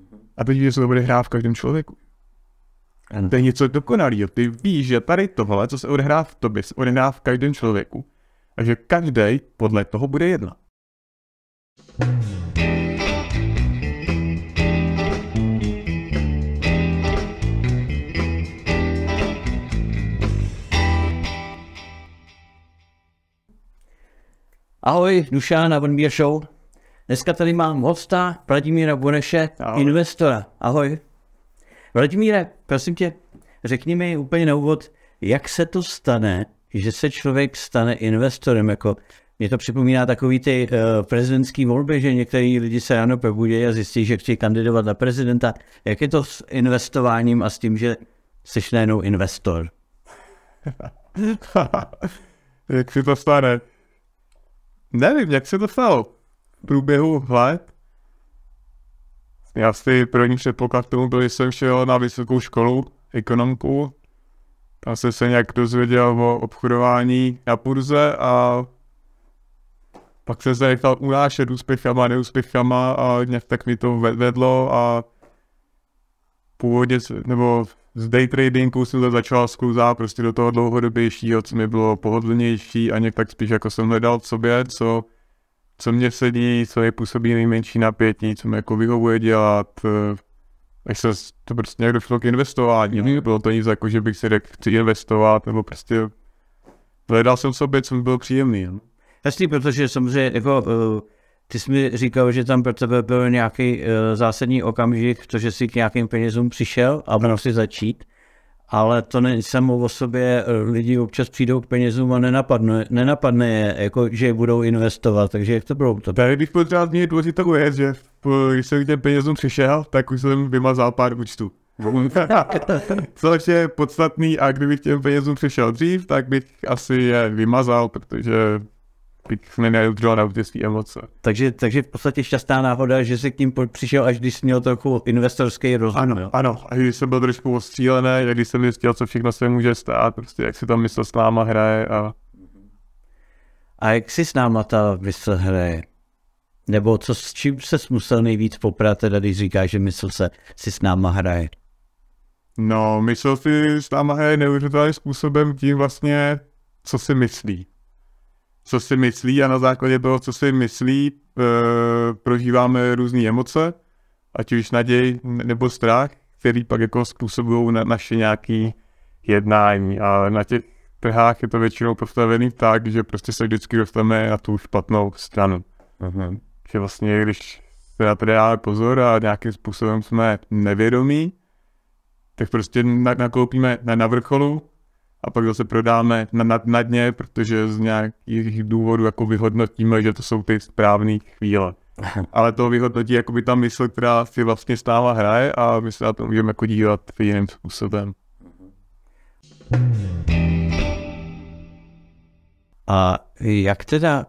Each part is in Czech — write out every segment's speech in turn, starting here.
Mhm. A teď že se to hrát v každém člověku. Ano. To je něco dokonalého. Ty víš, že tady tohle, co se odehrá v tobě, se odehrá v každém člověku. A že každý podle toho bude jedna. Ahoj, Dušan a One Show. Dneska tady mám hosta Vladimíra Boneše, Ahoj. investora. Ahoj. Vladimíre, prosím tě, řekni mi úplně na úvod, jak se to stane, že se člověk stane investorem? Jako, mě to připomíná takový ty uh, prezidentský volby, že některý lidi se ráno probudí a zjistí, že chtějí kandidovat na prezidenta. Jak je to s investováním a s tím, že jsi najednou investor? jak se to stane? Nevím, jak se to stalo průběhu let. Já si první předpoklad tomu byl, že jsem šel na vysokou školu, ekonomku. Tam jsem se nějak dozvěděl o obchodování na purze a pak jsem se nechal unášet úspěchama, neúspěchama a nějak tak mi to vedlo a původně, nebo z day tradingu jsem to začal zkouzat prostě do toho dlouhodobějšího, co mi bylo pohodlnější a nějak tak spíš jako jsem hledal v sobě, co co mě sedí, co je působí nejmenší napětí, co mě jako vyhovuje dělat, eh, Až se to prostě nějak došlo k investování. mm. Bylo to nic jako, že bych si řekl, chci investovat, nebo prostě hledal jsem sobě, co mi bylo příjemný. Jasný, protože samozřejmě jako, eh, ty jsi mi říkal, že tam pro tebe byl nějaký eh, zásadní okamžik, to, že jsi k nějakým penězům přišel a mohl si začít ale to není samo o sobě, eh, lidi občas přijdou k penězům a nenapadne, nenapadne je, jako, že je budou investovat, takže jak to bylo? To... Tady bych potřeboval zmínit důležitou věc, že když jsem k těm penězům přišel, tak už jsem vymazal pár účtů. Což je podstatný a kdybych těm penězům přišel dřív, tak bych asi je vymazal, protože jsme nenajudřil na ty emoce. Takže, takže v podstatě šťastná náhoda, že jsi k ním přišel, až když jsi měl trochu investorský rozum. Ano, jo? ano. A když jsem byl trošku ostřílený, a když jsem zjistil, co všechno se může stát, prostě jak si tam mysl s náma hraje. A, a jak si s náma ta mysl hraje? Nebo co, s čím se musel nejvíc poprat, teda když říkáš, že mysl se si s náma hraje? No, mysl si s náma hraje neuvěřitelným způsobem tím vlastně, co si myslí co si myslí a na základě toho, co si myslí, eh, prožíváme různé emoce, ať už naděj nebo strach, který pak jako způsobují na naše nějaké jednání. A na těch trhách je to většinou postavený tak, že prostě se vždycky dostaneme na tu špatnou stranu. Mm-hmm. Že vlastně, když se na to dáme pozor a nějakým způsobem jsme nevědomí, tak prostě nakoupíme na, na vrcholu a pak zase prodáme na, na, na dně, protože z nějakých důvodů jako vyhodnotíme, že to jsou ty správné chvíle. Ale to vyhodnotí jakoby ta mysl, která si vlastně stála hraje a my se na to můžeme jako dívat jiným způsobem. A jak teda,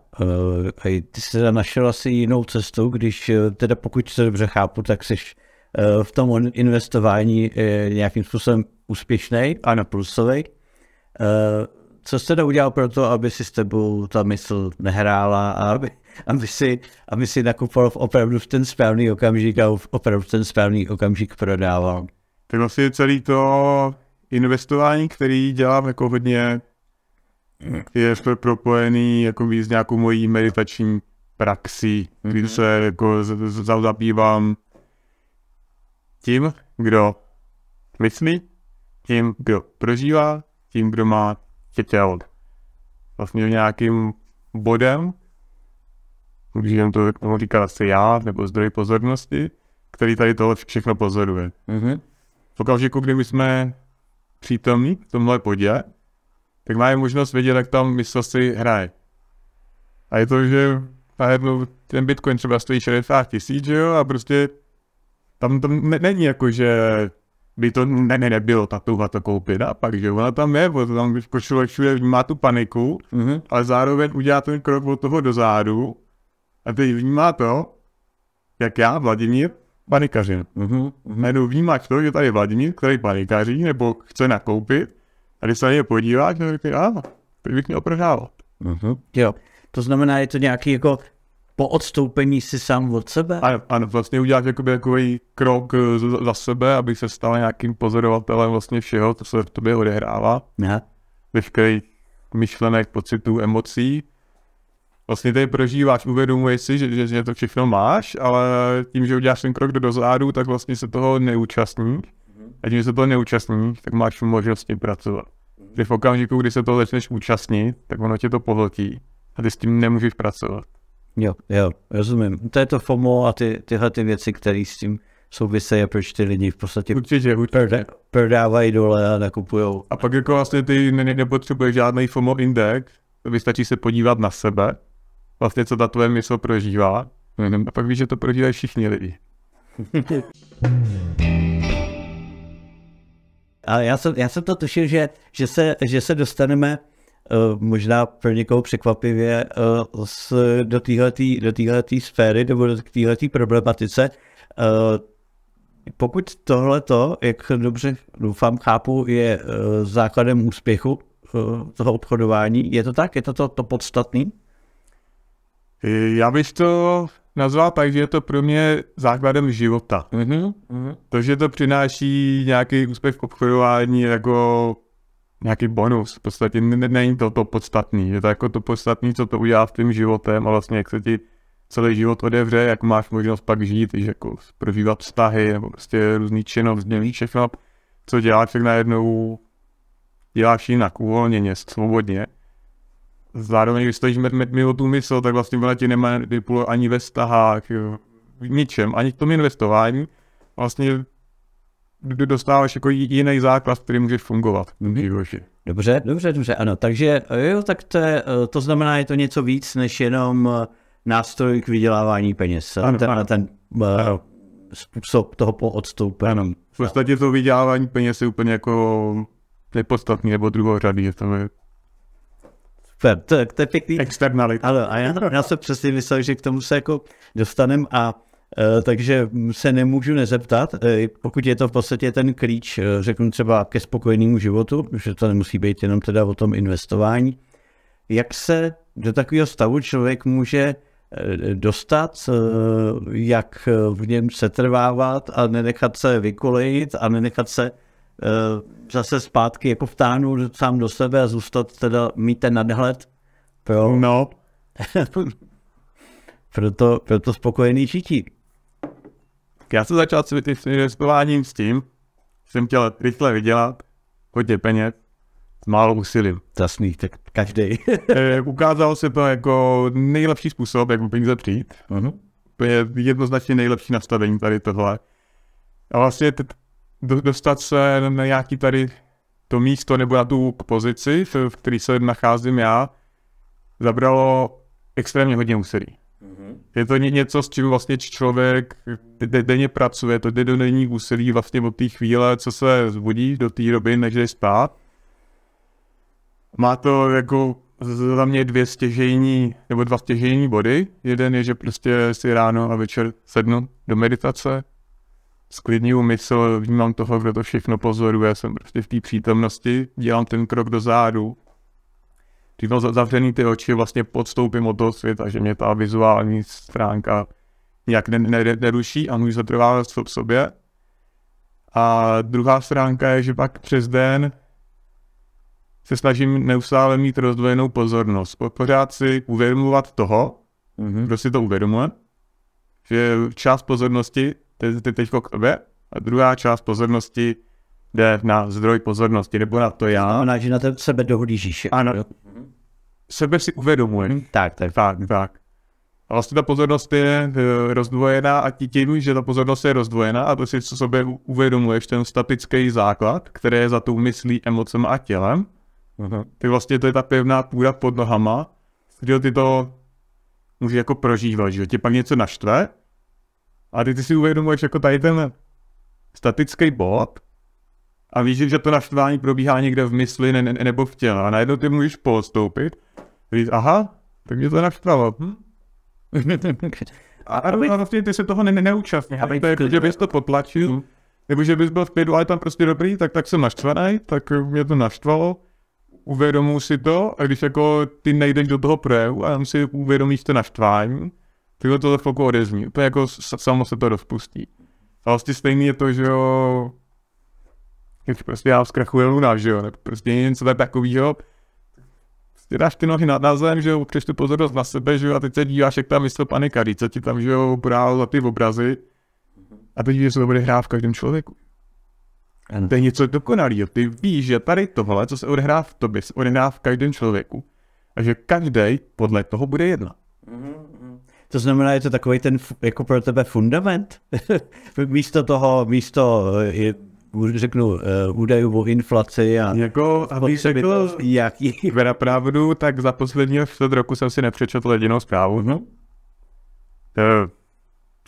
eh, ty jsi našel asi jinou cestu, když eh, teda pokud to dobře chápu, tak jsi eh, v tom investování nějakým způsobem úspěšný a na plusový. Eh, co jste to udělal pro to, aby si s tebou ta mysl nehrála a aby, aby, si, aby si nakupoval opravdu v ten správný okamžik a v opravdu v ten správný okamžik prodával? Tak vlastně celý to investování, který dělám jako hodně, je propojený jako s nějakou mojí meditační praxí, kdy mhm. se jako zabývám tím, kdo myslí, tím, kdo prožívá, tím, kdo má chytil. Vlastně nějakým bodem, můžeme to tomu říkat asi já, nebo zdroj pozornosti, který tady tohle všechno pozoruje. Mm-hmm. V okamžiku, kdy my jsme přítomní v tomhle podě, tak máme možnost vědět, jak tam mysl si hraje. A je to, že najednou ten Bitcoin třeba stojí 60 tisíc, že jo, a prostě tam, tam není jako, že by to ne, ne, nebylo touha to koupit. A pak, že ona tam je, protože tam jako člověk všude vnímá tu paniku, mm-hmm. ale zároveň udělá ten krok od toho dozadu a teď vnímá to, jak já, Vladimír, panikařím. Mm-hmm. Najednou vnímá to, že tady Vladimír, který panikaří nebo chce nakoupit, a když se na něj podíváš, tak říká, a, teď bych měl Mm-hmm. Jo. To znamená, je to nějaký jako po odstoupení si sám od sebe? Ano, ano vlastně udělat jakoby takový krok eh, za sebe, aby se stal nějakým pozorovatelem vlastně všeho, co se v tobě odehrává. Aha. Veškerých myšlenek, pocitů, emocí. Vlastně tady prožíváš, uvědomuješ si, že, že, že to všechno máš, ale tím, že uděláš ten krok do dozadu, tak vlastně se toho neúčastní. A tím, že se toho neúčastní, tak máš možnost s tím pracovat. Že v okamžiku, kdy se toho začneš účastnit, tak ono tě to pohltí a ty s tím nemůžeš pracovat. Jo, jo, rozumím. To je to FOMO a ty, tyhle ty věci, které s tím souvisejí, proč ty lidi v podstatě určitě, určitě. prodávají dole a nakupují. A pak jako vlastně ty ne, nepotřebuješ žádný FOMO index, vystačí se podívat na sebe, vlastně co ta tvoje mysl prožívá, no a pak víš, že to prožívají všichni lidi. a já jsem, já jsem to tušil, že, že, se, že se dostaneme Eh, možná pro někoho překvapivě eh, do téhletý do téhletý sféry nebo do téhletý problematice. Eh, pokud tohleto, jak dobře doufám, chápu, je základem úspěchu toho obchodování, je to tak? Je to to, to podstatný? Já bych to nazval tak, že je to pro mě základem života. Mm-hmm. To, že to přináší nějaký úspěch v obchodování, jako nějaký bonus. V podstatě není to to podstatný. Je to jako to podstatný, co to udělá s tvým životem a vlastně jak se ti celý život odevře, jak máš možnost pak žít, že jako prožívat vztahy nebo prostě různý činnost, dělí všechno, co děláš, tak najednou děláš jinak, uvolněně, svobodně. Zároveň, když stojíš mimo tu mysl, tak vlastně ona ti nemá ani ve vztahách, v ničem, ani v tom investování. Vlastně dostáváš jako jiný základ, který můžeš fungovat Dobře, dobře, dobře, ano. Takže eh, jo, tak to, je, eh, to znamená, je to něco víc než jenom eh, nástroj k vydělávání peněz. Ano, ten, ano. ten ano. způsob toho po odstoupení. Ano. V podstatě to vydělávání peněz je úplně jako nepodstatný nebo druhořadý. Je tam je Super, to, to je pěkný. Externality. Ano, a já, já jsem přesně myslel, že k tomu se jako dostaneme a Eh, takže se nemůžu nezeptat, eh, pokud je to v podstatě ten klíč, eh, řeknu třeba ke spokojenému životu, že to nemusí být jenom teda o tom investování, jak se do takového stavu člověk může dostat, jak v něm setrvávat a nenechat se vykolejit a nenechat se zase zpátky jako vtáhnout sám do sebe a zůstat teda, mít ten nadhled no. pro... No. proto, proto spokojený žití já jsem začal cvičit s investováním s tím, jsem chtěl rychle vydělat, hodně peněz, s málo úsilím. Jasný, tak každý. Eh, ukázalo se to jako nejlepší způsob, jak peníze přijít. Mhm. To je jednoznačně nejlepší nastavení tady tohle. A vlastně t- dostat se na nějaký tady to místo nebo na tu pozici, v které se nacházím já, zabralo extrémně hodně úsilí. Mm-hmm. Je to něco, s čím vlastně člověk denně pracuje, to jde do není úsilí vlastně od té chvíle, co se zbudí do té doby, než jde spát. Má to jako za mě dvě stěžení, nebo dva stěžení body. Jeden je, že prostě si ráno a večer sednu do meditace, sklidní mysl, vnímám toho, kdo to všechno pozoruje, jsem prostě v té přítomnosti, dělám ten krok do zádu, Přímo zavřený ty oči vlastně podstoupím od toho světa, že mě ta vizuální stránka nějak neruší a můžu zatrvávat v sobě. A druhá stránka je, že pak přes den se snažím neustále mít rozdvojenou pozornost. Pořád si uvědomovat toho, mm-hmm. kdo si to uvědomuje, že část pozornosti te- te, teď k tobě a druhá část pozornosti jde na zdroj pozornosti, nebo na to já. To znamená, že na sebe dohlížíš. Ano, sebe si uvědomuješ. Hmm, tak, tak. Tak, tak. A vlastně ta pozornost je eh, rozdvojená a tím, že ta pozornost je rozdvojená a to si co sobě uvědomuješ ten statický základ, který je za tou myslí, emocem a tělem, uh-huh. vlastně to je ta pevná půda pod nohama, kde ty to můžeš jako prožívat, že tě pak něco naštve a ty, ty si uvědomuješ jako tady ten statický bod, a víš, že to naštvání probíhá někde v mysli ne, ne, nebo v těle a najednou ty můžeš postoupit víš, říct, aha, tak mě to naštvalo. Hm? a, a, a vlastně ty se toho ne, ne, neúčastní. To je, jako, že bys to potlačil, hmm. nebo že bys byl v klidu, ale tam prostě dobrý, tak, tak jsem naštvaný, tak mě to naštvalo uvědomuji si to a když jako ty nejdeš do toho projevu a tam si uvědomíš to naštvání, tak to za chvilku odezní. To jako samo se to rozpustí. A vlastně stejný je to, že jo, něco prostě já zkrachuje luna, že jo, nebo prostě něco takového. Prostě dáš ty nohy na, na zem, že jo, utřeš tu pozornost na sebe, že jo, a teď se díváš, jak tam vysel panika, co ti tam, že jo, brálo za ty obrazy. A teď víš, že to bude hrát v každém člověku. Ano. To je něco dokonalého. Ty víš, že tady tohle, co se odehrá v tobě, se odehrá v každém člověku. A že každý podle toho bude jedna To znamená, je to takový ten jako pro tebe fundament. místo toho, místo eh, řeknu, eh, údajů o inflaci a... Jako, aby řekl, jaký... pravdu, tak za poslední čtvrt roku jsem si nepřečetl jedinou zprávu. No. Mhm. To, eh,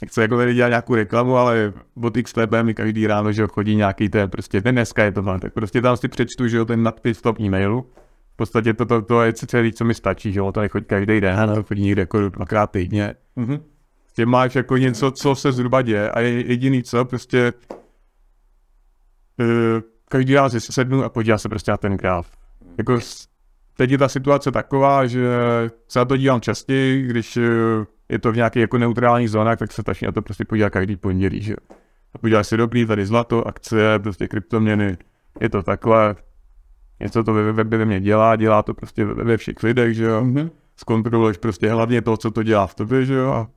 nechci jako tady dělat nějakou reklamu, ale od XTB mi každý ráno, že chodí nějaký ten, prostě ten dneska je to tam, tak prostě tam si přečtu, že jo, ten nadpis top e-mailu. V podstatě to, to, to je celý, co mi stačí, že jo, to nechodí každý den, ano. chodí někde jako dvakrát týdně. Mm-hmm. máš jako něco, co se zhruba děje a je jediný co, prostě Eh, každý já si sednu a podívá se prostě na ten graf. Jako teď je ta situace taková, že se na to dívám častěji, když eh, je to v nějaké jako neutrální zónách, tak se tačně na to prostě podívá každý pondělí, že a podívá si dobrý, tady zlato, akcie, prostě kryptoměny, je to takhle, něco to ve webě ve dělá, dělá to prostě ve, ve všech lidech, že jo, mm-hmm. zkontroluješ prostě hlavně to, co to dělá v tobě, že jo. A...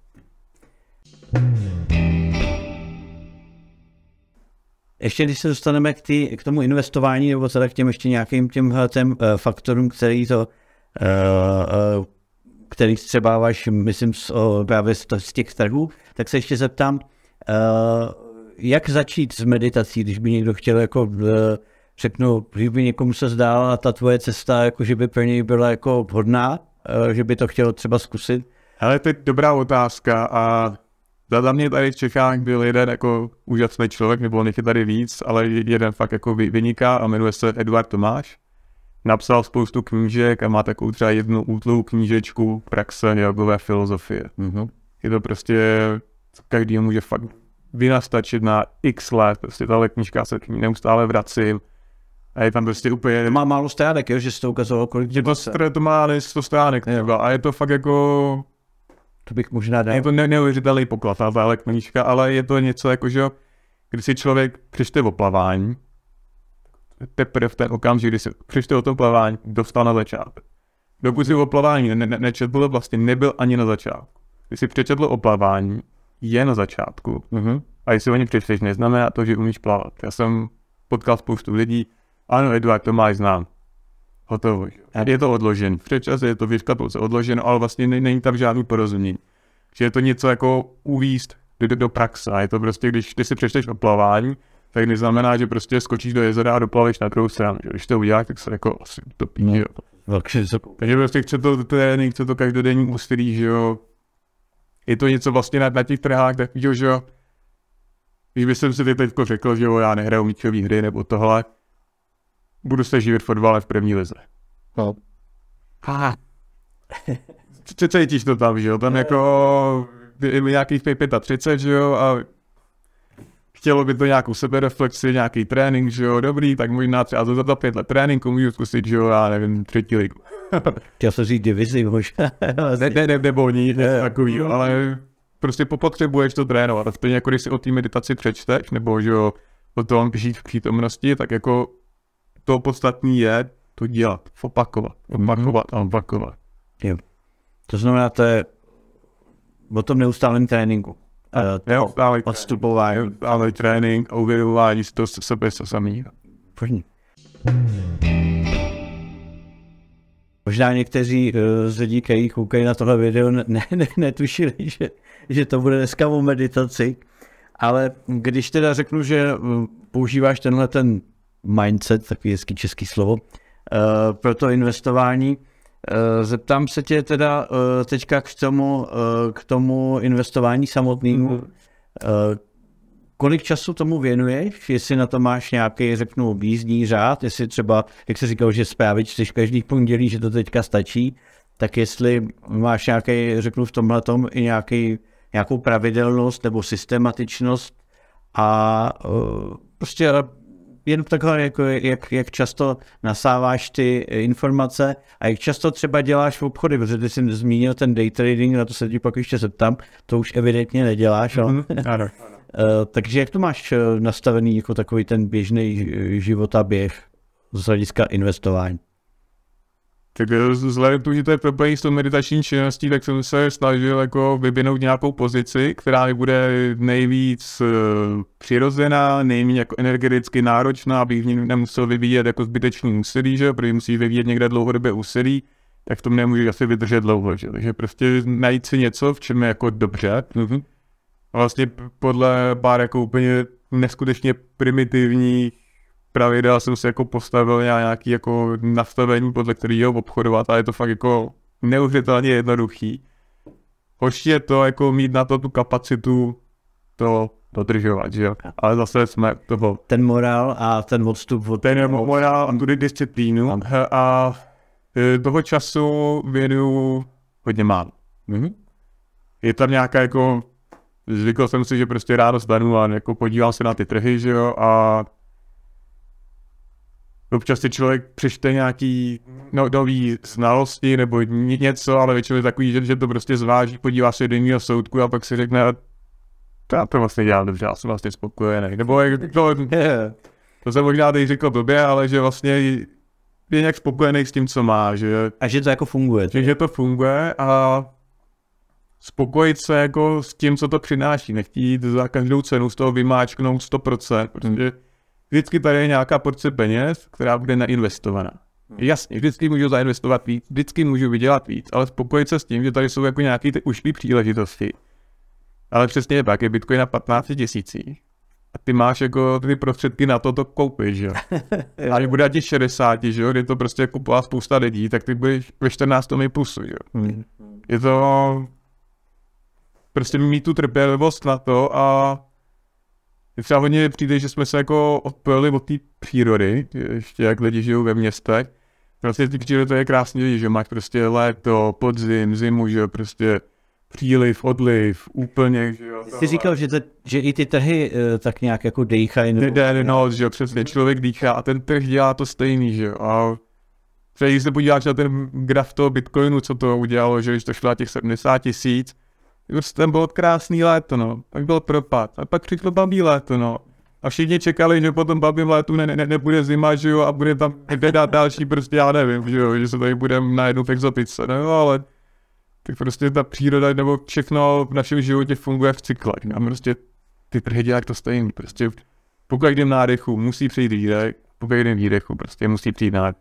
Ještě když se dostaneme k, tý, k tomu investování, nebo teda k těm ještě nějakým těm těm eh, faktorům, který to, který uh, eh, který střebáváš, myslím, z, právě z, z těch trhů, tak se ještě zeptám, eh, jak začít s meditací, když by někdo chtěl jako řeknu, že by někomu se zdála ta tvoje cesta, jako že by pro něj byla jako vhodná, že by to chtěl třeba zkusit? Ale to je dobrá otázka a za mě tady v Čechách byl jeden jako úžasný člověk, nebo on je tady víc, ale jeden fakt jako vyniká a jmenuje se Eduard Tomáš. Napsal spoustu knížek a má takovou třeba jednu útlou knížečku Praxe jogové filozofie. Mm-hmm. Je to prostě, každý může fakt vynastačit na x let, prostě tahle knížka se k ní neustále vracím. A je tam prostě úplně... To má málo stránek, jo, že se to ukazovalo, kolik to, to má než 100 stránek třeba. A je to fakt jako to bych možná dal. Je to ne- neuvěřitelný poklad, ta ale knížka, ale je to něco jako, že když si člověk přečte o plavání, teprve v ten okamžik, když si přečte o tom plavání, dostal na začátek. Dokud si o plavání ne- ne- nečetl, vlastně nebyl ani na začátku. Když si přečetl o plavání, je na začátku. Mm-hmm. A jestli o ně přečteš, neznamená to, že umíš plavat. Já jsem potkal spoustu lidí, ano, Eduard, to máš znám hotovo. Je to odložen. V je to věřka pouze odloženo, ale vlastně není tam žádný porozumění. Že je to něco jako uvíst do, do, do praxe. A je to prostě, když ty si přečteš o plavání, tak neznamená, že prostě skočíš do jezera a doplaveš na druhou stranu. Že když to uděláš, tak se jako asi to že Takže, prostě chce to trénink, chce to každodenní úsilí, že jo. Je to něco vlastně na, na těch trhách takového, že jo. Když bych si teď řekl, že jo, já nehraju míčové hry nebo tohle, budu se živit fotbale v první lize. No. Aha. C- cítíš to tam, že jo? Tam jako nějakých 35, že jo? A chtělo by to nějakou sebereflexi, nějaký trénink, že jo? Dobrý, tak možná třeba za, to pět let tréninku můžu zkusit, že jo? Já nevím, třetí ligu. Chtěl jsem říct divizi možná. ne, ne, ne, nebo ní, ne, takový, ale prostě popotřebuješ to trénovat. Stejně jako když si o té meditaci přečteš, nebo že jo, o tom žít v přítomnosti, tak jako to podstatní je to dělat, opakovat, mhm. opakovat mm-hmm. a opakovat. Jo. To znamená, to je o tom neustálém tréninku. Uh, neustálý odstupování. Ale trénink a uvědomování si to se sebe se samý. První. Možná někteří eh, z lidí, kteří koukají na tohle video, ne, ne, netušili, že, že to bude dneska o meditaci. Ale když teda řeknu, že eh, používáš tenhle ten mindset, takový hezký český slovo, eh, pro to investování. Eh, zeptám se tě teda eh, teďka k tomu, k tomu investování samotnému. Mm-hmm. Kolik času tomu věnuješ? Jestli na to máš nějaký, řeknu, jízdní řád, jestli třeba, jak jsi říkal, že zprávy čteš každý pondělí, že to teďka stačí, tak jestli máš nějaký, řeknu v tomhle i nějaký, nějakou pravidelnost nebo systematičnost a prostě jen takhle, jako jak, jak často nasáváš ty informace a jak často třeba děláš v obchody, protože ty jsi zmínil ten day trading, na to se ti pak ještě zeptám, to už evidentně neděláš, mm-hmm. no? ano. Eh, takže jak to máš eh, nastavený jako takový ten běžný eh, život a běh z hlediska investování? Tak eh, vzhledem k tomu, že to je propojený s tou meditační činností, tak jsem se snažil jako vyvinout nějakou pozici, která mi bude nejvíc eh, přirozená, nejméně jako energeticky náročná, abych v ní nemusel vyvíjet jako zbytečný úsilí, že protože musíš vyvíjet někde dlouhodobě úsilí, tak v tom nemůžeš asi vydržet dlouho, že? Takže prostě najít si něco, v čem je jako dobře. Mhm. A vlastně podle pár jako úplně neskutečně primitivních pravidel jsem si jako postavil nějaký jako nastavení, podle kterého obchodovat a je to fakt jako neuvěřitelně jednoduchý. Hoště je to jako mít na to tu kapacitu to dodržovat, že jo. Ale zase jsme toho... Ten morál a ten odstup od... Ten morál a tudy disciplínu a, a e, toho času věnuju hodně málo. Mm-hmm. Je tam nějaká jako... Zvykl jsem si, že prostě ráno stanu a jako podívám se na ty trhy, že jo, a občas si člověk přečte nějaký no, nový znalosti nebo něco, ale většinou je takový, že, že to prostě zváží, podívá se do jiného soudku a pak si řekne, to já to vlastně dělám dobře, já jsem vlastně spokojený. Nebo jak to, ne, to jsem možná teď řekl blbě, ale že vlastně je nějak spokojený s tím, co má. Že, a že to jako funguje. Že, že to funguje a spokojit se jako s tím, co to přináší. Nechtít za každou cenu z toho vymáčknout 100%, protože hmm vždycky tady je nějaká porce peněz, která bude nainvestovaná. Hmm. Jasně, vždycky můžu zainvestovat víc, vždycky můžu vydělat víc, ale spokojit se s tím, že tady jsou jako nějaké ty ušlý příležitosti. Ale přesně tak, je Bitcoin na 15 tisících a ty máš jako ty prostředky na to, to koupit, že jo. A když bude ti 60, že jo, kdy to prostě kupovala spousta lidí, tak ty budeš ve 14 mi plusu, že jo. Hmm. Je to prostě mít tu trpělivost na to a Třeba hodně přijde, že jsme se jako odpojili od té přírody, ještě jak lidi žijou ve městech. Prostě ty přírody to je krásně, že máš prostě léto, podzim, zimu, že prostě příliv, odliv, úplně, že jo. Jsi tohle. říkal, že, to, že i ty trhy uh, tak nějak jako dejchají. Ne, Ne, no, že přesně, člověk dýchá a ten trh dělá to stejný, že jo. A třeba když se podíváš na ten graf toho Bitcoinu, co to udělalo, že když to šlo na těch 70 tisíc, Prostě bylo krásný léto, no. Pak byl propad. A pak přišlo babí léto, no. A všichni čekali, že potom babím létu ne, ne, nebude zima, že jo, a bude tam teda další, prostě já nevím, že jo, že se tady budeme najednou v exotice, no ale tak prostě ta příroda nebo všechno v našem životě funguje v cyklech. No. A prostě ty trhy dělá to stejný. Prostě po každém nádechu musí přijít výdech, po každém výdechu prostě musí přijít nádech.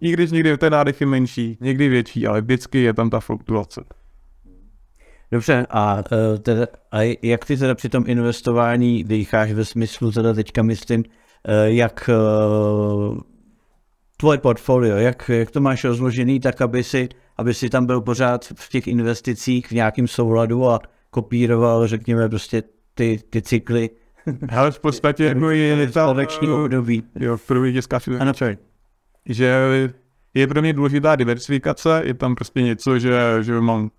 I když někdy ten nádech je menší, někdy větší, ale vždycky je tam ta fluktuace. Dobře, a, e, teda, a jak ty teda při tom investování dýcháš ve smyslu, teda teďka myslím, e, jak e, tvoje portfolio, jak, jak to máš rozložený, tak aby si, aby si tam byl pořád v těch investicích v nějakém souladu a kopíroval, řekněme, prostě ty, ty cykly. Ale v podstatě jako je ta období. Jo, v první Ano, že je pro mě důležitá diversifikace, je tam prostě něco, že, že mám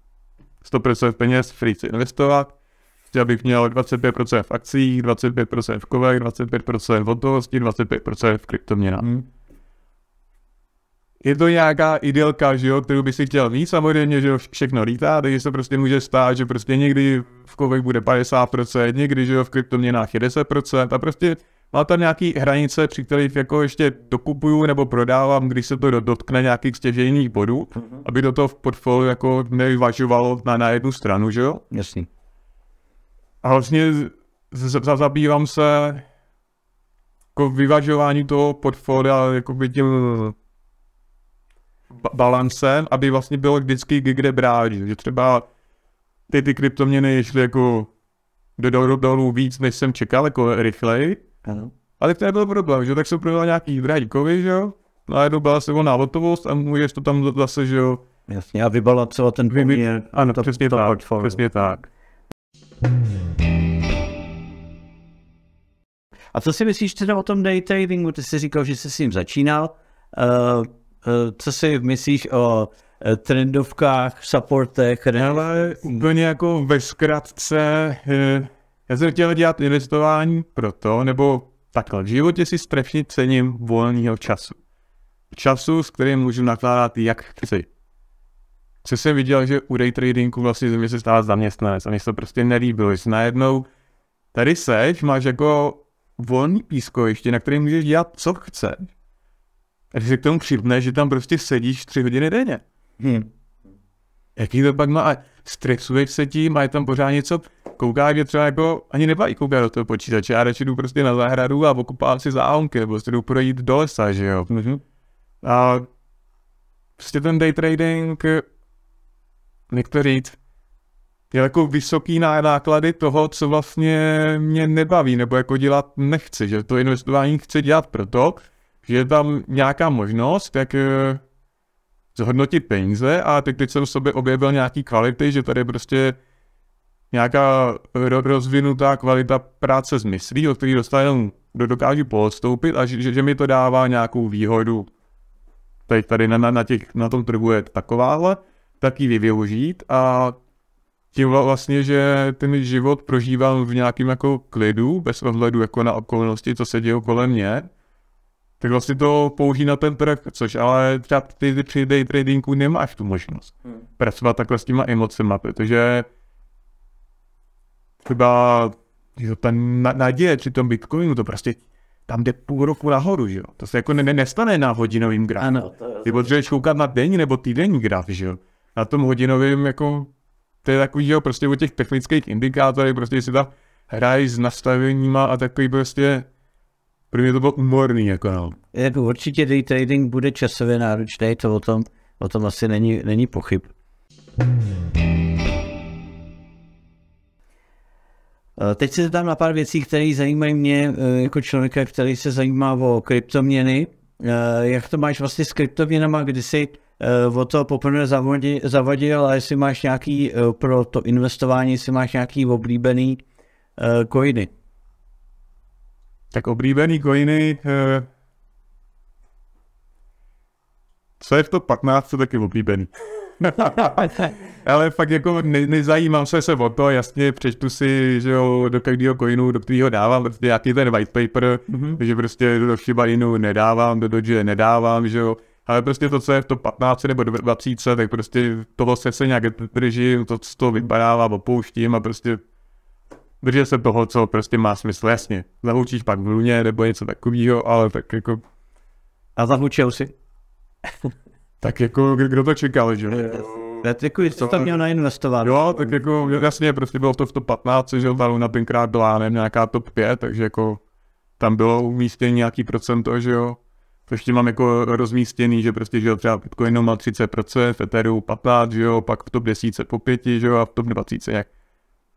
100% peněz free si investovat, chtěl abych měl 25% v akcích, 25% v kovech, 25% v hotovosti, 25% v kryptoměnách. Hmm. Je to nějaká idylka, že jo, kterou by si chtěl mít, samozřejmě, že jo, všechno lítá, takže se prostě může stát, že prostě někdy v kovech bude 50%, někdy, že jo, v kryptoměnách je 10% a prostě má tam nějaký hranice, při kterých jako ještě dokupuju nebo prodávám, když se to dotkne nějakých stěžejních bodů, mm-hmm. aby do toho v portfoliu jako nevyvažovalo na, na jednu stranu, že jo? Jasný. A vlastně zabývám se jako vyvažování toho portfolia jako by tím balancem, aby vlastně bylo vždycky kde brát, že třeba ty, ty kryptoměny šly jako do dolů víc, než jsem čekal, jako rychleji, ano. Ale to nebyl problém, že tak se prodala nějaký drahý kovy, že jo? Najednou no byla se volná hotovost a můžeš to tam zase, že jo? Jasně, a vybalancovat ten poměr. Vy, ano, to, přesně, to, tak, to, přesně tak. A co si myslíš teda o tom day tradingu? Ty jsi říkal, že jsi s ním začínal. Uh, uh, co si myslíš o eh, trendovkách, supportech? Ale úplně jako ve zkratce, já jsem chtěl dělat investování proto, nebo takhle, v životě si strašně cením volného času. Času, s kterým můžu nakládat jak chci. Co jsem viděl, že u day tradingu vlastně ze mě se stává zaměstnanec a mě se to prostě nelíbilo, že najednou tady seš, máš jako volný pískoviště, na kterém můžeš dělat co chceš. A když se k tomu připneš, že tam prostě sedíš tři hodiny denně. Hmm. Jaký to pak má stresují se tím a je tam pořád něco, kouká, mě třeba jako ani nebaví koukat do toho počítače, já radši jdu prostě na zahradu a okupám si záhonky, nebo si prostě jdu projít do lesa, že jo. Mm-hmm. A prostě ten day trading, některý je jako vysoký náklady toho, co vlastně mě nebaví, nebo jako dělat nechci, že to investování chci dělat proto, že je tam nějaká možnost, jak eh, zhodnotit peníze a teď, teď jsem v sobě objevil nějaký kvality, že tady prostě nějaká rozvinutá kvalita práce s myslí, o který dostávám, kdo dokáže postoupit a že, že mi to dává nějakou výhodu. Teď tady na, na, těch, na tom trhu je takováhle, tak ji využít a tím vlastně, že ten život prožívám v nějakém jako klidu, bez ohledu jako na okolnosti, co se děje kolem mě, tak vlastně to použí na ten trh, což ale třeba ty při day tradingu nemáš tu možnost hmm. pracovat takhle s těma emocema, protože třeba jo, ta naděje při tom Bitcoinu, to prostě tam jde půl roku nahoru, že jo. To se jako ne, nestane na hodinovým grafu. Ano, no, to je Ty potřebuješ koukat na denní nebo týdenní graf, že jo. Na tom hodinovém jako, to je takový, že jo, prostě u těch technických indikátorů, prostě si tam hraješ s nastaveníma a takový prostě pro mě to bylo umorný, jako no. Jako určitě day trading bude časově náročný, to o tom, o tom asi není, není pochyb. Eh, teď se tam na pár věcí, které zajímají mě eh, jako člověka, který se zajímá o kryptoměny. Eh, jak to máš vlastně s kryptoměnama, kdy jsi o to poprvé zavadil a jestli máš nějaký pro to investování, jestli máš nějaký oblíbený coiny? Tak oblíbený coiny, eh, co je v top 15, to taky oblíbený. Ale fakt jako ne, nezajímám se, se o to, jasně přečtu si, že jo, do každého coinu, do kterého dávám, prostě nějaký ten white paper, mm-hmm. že prostě do Shiba Inu nedávám, do Doge nedávám, že jo, ale prostě to, co je v top 15 nebo 20, tak prostě toho se se nějak držím, to, co to vypadává, opouštím a prostě drže se toho, co prostě má smysl, jasně. Zahučíš pak v luně nebo něco takového, ale tak jako... A zahučil si. tak jako, kdo to čekal, že? Já jako, jsi tam měl nainvestovat. Jo, tak jako, jasně, prostě bylo to v top 15, že ta luna tenkrát byla, nevím, nějaká top 5, takže jako tam bylo umístění nějaký procento, že jo. To ještě mám jako rozmístěný, že prostě, že jo, třeba Bitcoinu má 30%, Ethereum 15, že jo, pak v top 10 po 5, že jo, a v top 20 nějak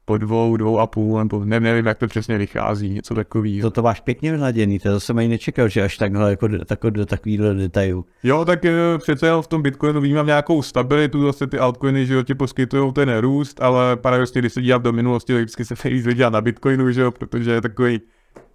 po dvou, dvou a půl, nebo nevím, nevím, jak to přesně vychází, něco takového. To to máš pěkně vladěný, to jsem ani nečekal, že až takhle jako, tako, do takovýhle detailů. Jo, tak eh, přece jen v tom Bitcoinu vnímám nějakou stabilitu, zase ty altcoiny, že jo, ti poskytují ten růst, ale paradoxně, když se dívám do minulosti, tak vždycky se fejí lidi na Bitcoinu, že jo, protože je takový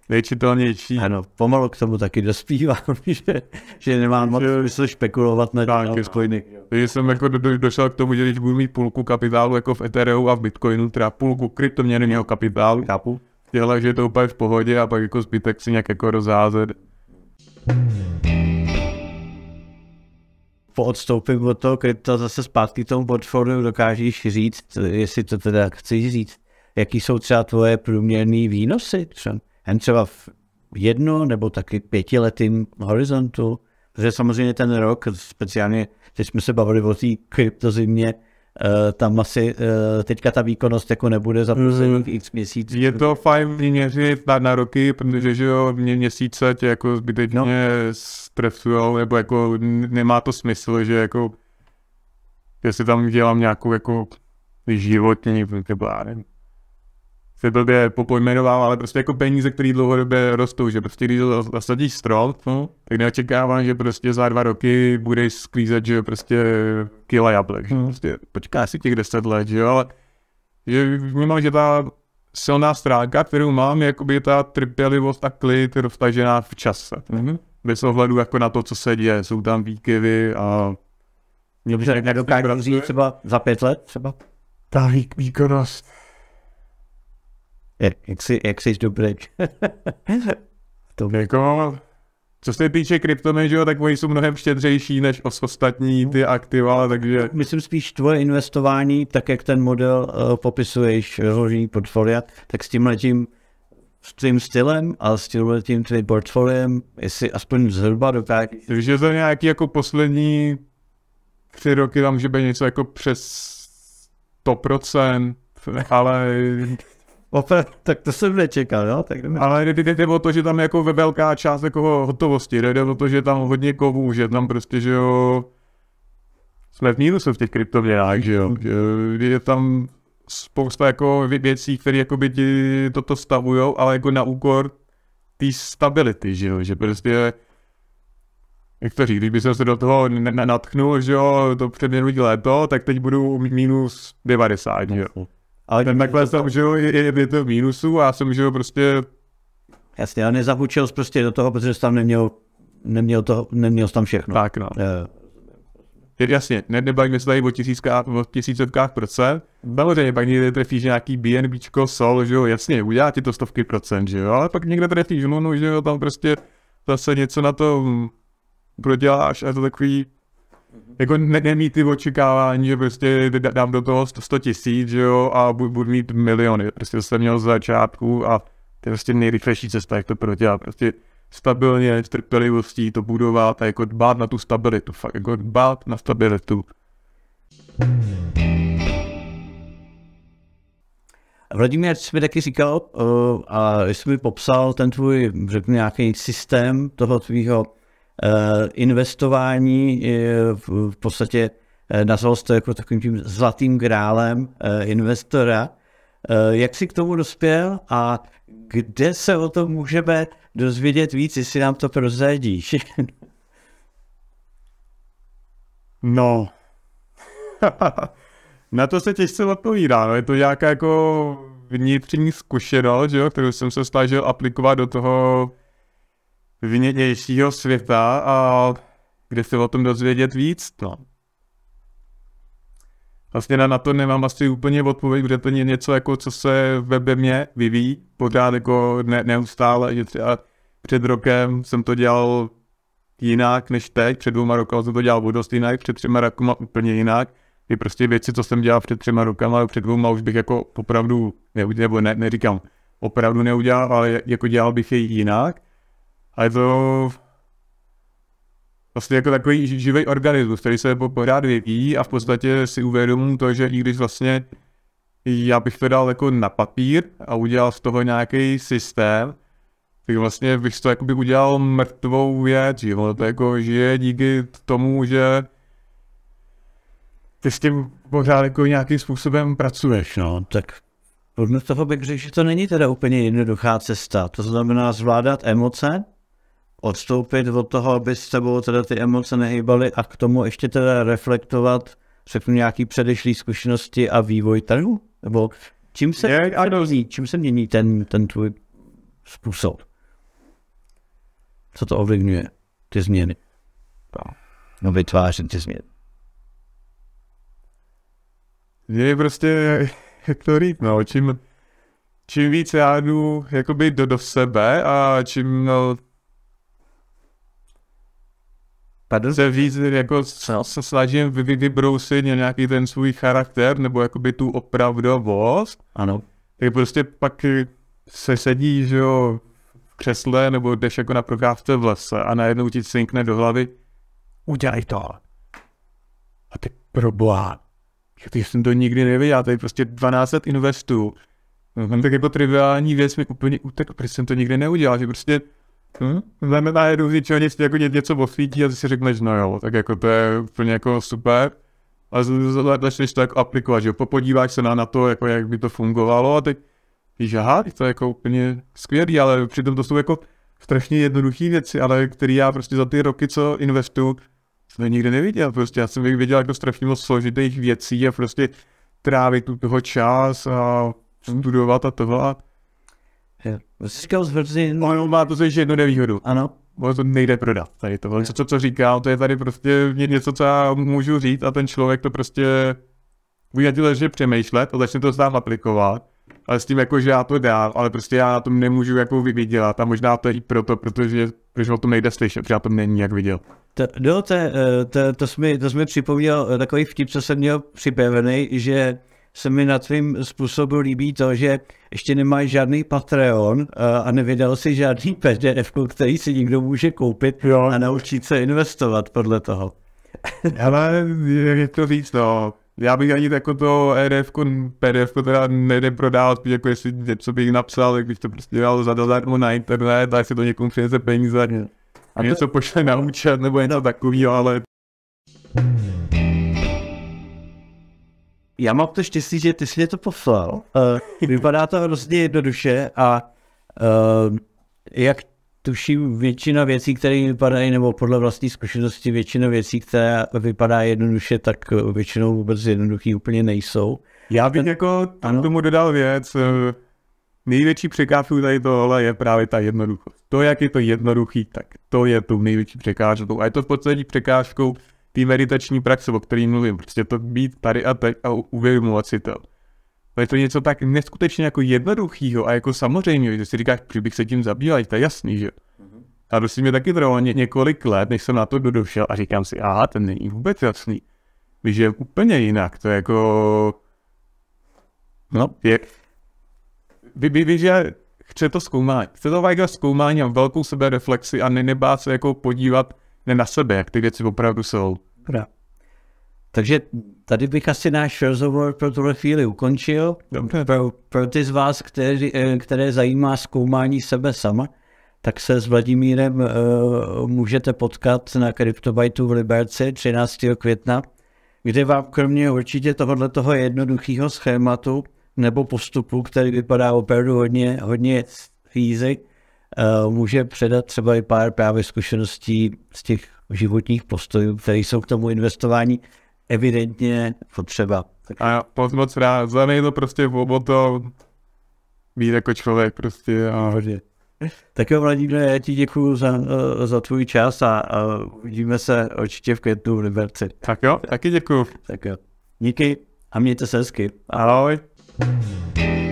nejčitelnější. Ano, pomalu k tomu taky dospívám, že, že nemám moc smysl špekulovat na tak, bitcoiny. Takže jsem jako do, do, došel k tomu, že když budu mít půlku kapitálu jako v Ethereu a v Bitcoinu, teda půlku kryptoměny kapitálu, Chápu. Těhle, že je to úplně v pohodě a pak jako zbytek si nějak jako rozházet. Po odstoupení od toho krypta zase zpátky k tomu portfoliu dokážeš říct, jestli to teda chceš říct, jaký jsou třeba tvoje průměrné výnosy třeba? jen třeba v jedno nebo taky pětiletým horizontu, že samozřejmě ten rok, speciálně teď jsme se bavili o té kryptozimě, Uh, tam asi uh, teďka ta výkonnost jako nebude za posledních mm. x měsíců. Je to fajn měřit na, na roky, protože že jo, mě měsíce tě jako zbytečně no. stresujou, nebo jako nemá to smysl, že jako jestli tam dělám nějakou jako životní, nebo já nevím, se blbě popojmenoval, ale prostě jako peníze, které dlouhodobě rostou, že prostě když zasadíš strom, no, tak neočekávám, že prostě za dva roky budeš sklízet, že prostě kila jablek, že hmm. prostě počká si těch deset let, že jo, ale že vnímám, že ta silná stránka, kterou mám, je jakoby ta trpělivost a klid roztažená v čase. Mm-hmm. Bez ohledu jako na to, co se děje. Jsou tam výkyvy a... Dobře, nedokážu třeba za pět let třeba? Ta výkonnost jak, jak, jsi, jak jsi dobrý. to jako, co se týče kryptoměn, že jo, tak oni jsou mnohem štědřejší než ostatní no. ty aktiva, takže... Myslím spíš tvoje investování, tak jak ten model uh, popisuješ, rozložení portfolia, tak s tím letím s tím stylem a s tím letím tvým portfoliem, jestli aspoň zhruba tak. Takže za nějaký jako poslední tři roky tam může být něco jako přes 100%, ale Opra- tak to jsem nečekal, jo? Tak jdeme. Ale jde, jde, o to, že tam je jako velká část jako hotovosti, jde, jde o to, že tam hodně kovů, že tam prostě, že jo, jsme v mínusu v těch kryptoměnách, že jo, že je tam spousta jako věcí, které jako by ti toto stavujou, ale jako na úkor té stability, že jo, že prostě jak to říct, kdyby jsem se do toho natchnul, že jo, to předminulý léto, tak teď budu minus 90, že jo. Ale ten takhle se užil, je, je, je to mínusu a já jsem užil prostě... Jasně, ale nezahučil prostě do toho, protože jsi tam neměl, neměl, to, neměl tam všechno. Tak no. Je. Jasně, ne, nebavíme se tady o, tisícká, o tisícovkách procent. Samozřejmě, pak někde trefíš nějaký BNB, sol, že jo, jasně, udělá ti to stovky procent, že jo, ale pak někde trefíš no, no, že jo, tam prostě zase něco na to proděláš a je to takový Mhm. jako ne, nemít ty očekávání, že prostě dám do toho 100 tisíc, že jo, a bu- budu mít miliony. Prostě jsem měl z začátku a to je prostě nejrychlejší cesta, jak to prodělat. Prostě stabilně, s trpělivostí to budovat a jako dbát na tu stabilitu, fakt jako dbát na stabilitu. Vladimír jsi mi taky říkal, uh, a jsi mi popsal ten tvůj, řeknu, nějaký systém toho tvýho Eh, investování eh, v podstatě eh, nazval jste jako takovým tím zlatým grálem investora. Jak si k tomu dospěl a kde se o tom můžeme dozvědět víc, jestli nám to prozradíš? no, na to se těžce odpovídá, no je to nějaká jako vnitřní zkušenost, kterou jsem se snažil aplikovat do toho vnějšího světa a kde se o tom dozvědět víc. No. Vlastně na to nemám asi úplně odpověď, protože to je něco, jako, co se ve mě vyvíjí pořád jako ne, neustále, že třeba před rokem jsem to dělal jinak než teď, před dvěma rokama jsem to dělal dost jinak, před třema rokama úplně jinak. Ty prostě věci, co jsem dělal před třema rokama, před dvěma už bych jako opravdu, neudělal, nebo ne, neříkám, opravdu neudělal, ale jako dělal bych je jinak. A je to vlastně jako takový živý organismus, který se pořád vyvíjí a v podstatě si uvědomuji to, že i když vlastně já bych to dal jako na papír a udělal z toho nějaký systém, tak vlastně bych to jakoby udělal mrtvou věc, že ono to jako žije díky tomu, že ty s tím pořád jako nějakým způsobem pracuješ, no, tak podle toho bych řekl, že to není teda úplně jednoduchá cesta, to znamená zvládat emoce, odstoupit od toho, aby s sebou teda ty emoce nehybaly a k tomu ještě teda reflektovat, řeknu, nějaký předešlý zkušenosti a vývoj trhu? Nebo čím se, mění, čím se mění ten, ten tvůj způsob? Co to ovlivňuje, ty změny? No, no vytvářet ty změny. Je prostě, jak to říct, no, čím, čím víc já jdu jakoby do, do sebe a čím no, se víc jako se snažím vy, vy, vybrousit nějaký ten svůj charakter nebo jakoby tu opravdovost. Ano. Tak prostě pak eh, se sedí, že jo, v křesle nebo jdeš jako na prokávce v lese a najednou ti cinkne do hlavy udělej to. A ty proboha, ty jsem to nikdy neviděl, tady prostě 12 let investů. Mám tak jako triviální věc mi úplně utekl, protože jsem to nikdy neudělal, že prostě Hmm? Znamená je různý, že něco, jako něco osvítí a ty si řekneš, no jo, tak jako to je úplně jako super. A začneš to jako aplikovat, že jo, popodíváš se na, na to, jako jak by to fungovalo a teď víš, aha, to je jako úplně skvělý, ale přitom to jsou jako strašně jednoduché věci, ale které já prostě za ty roky, co investuju, jsem nikdy neviděl. Prostě já jsem viděl jako strašně moc složitých věcí a prostě trávit tu toho čas a studovat a tohle. Jo. Jsi říkal zvrzi... No, ono má to ještě jednu nevýhodu. Ano. Ono to nejde prodat. Tady to, co, co, co říkal, to je tady prostě něco, co já můžu říct a ten člověk to prostě bude že přemýšlet a začne to sám aplikovat. Ale s tím jako, že já to dám, ale prostě já na tom nemůžu jako vydělat a možná to je i proto, protože, protože o tom nejde slyšet, protože já to není jak viděl. To, no, to, eh, to, to, jsi mi, to jsi mi připomněl eh, takový vtip, co jsem měl připravený, že se mi na tvým způsobu líbí to, že ještě nemáš žádný Patreon eh, a nevydal si žádný PDF, který si někdo může koupit jo. a naučit se investovat podle toho. Ale jak to říct, no, já bych ani jako to EDF, PDF teda nejde prodávat, spíš jako jestli něco bych napsal, tak bych to prostě dělal za zadarmo na internet, a si to někomu přinese peníze a, něco to... pošle na účet nebo něco no. takového, ale já mám to štěstí, že ty jsi mě to poslal. Uh, vypadá to hrozně jednoduše a uh, jak tuším, většina věcí, které vypadají, nebo podle vlastní zkušenosti většina věcí, které vypadá jednoduše, tak eh, většinou vůbec jednoduchý úplně nejsou. Já bych Ten... jako tam ano? tomu dodal věc, největší překážkou tady tohle je právě ta jednoduchost. To, jak je to jednoduchý, tak to je tu největší překážkou. A je to v podstatě překážkou té meditační praxe, o který mluvím. Prostě to být tady a teď a uvědomovat si to. To je to něco tak neskutečně jako jednoduchého a jako samozřejmě, že si říkáš, že bych se tím zabýval, to je jasný, že? Mhm. A prostě mě taky trvalo ně, několik let, než jsem na to došel a říkám si, aha, ten není vůbec jasný. Víš, je úplně jinak, to je jako... No, je... Vy, vy, víš, že chce to zkoumání. Chce to jako zkoumání a velkou reflexi a ne, nebá se jako podívat ne na sebe, jak ty věci opravdu jsou. Dobrá. Takže tady bych asi náš rozhovor pro tuhle chvíli ukončil. Dobře. Pro, pro ty z vás, kteří, eh, které zajímá zkoumání sebe sama, tak se s Vladimírem uh, můžete potkat na Kryptobajtu v Liberci 13. května, kde vám kromě určitě tohohle toho jednoduchého schématu nebo postupu, který vypadá opravdu hodně, hodně easy, Eh, může předat třeba i pár právě zkušeností z těch životních postojů, které jsou k tomu investování evidentně potřeba. Tak. A moc moc rád, za to prostě v to být jako člověk prostě. A... Hodně. Tak jo, Vladimíre, já ti děkuji za, eh, za tvůj čas a, a uvidíme se určitě v květnu v Liberci. Tak jo, taky děkuji. Tak jo. Díky a mějte se hezky. Ahoj. Ahoj.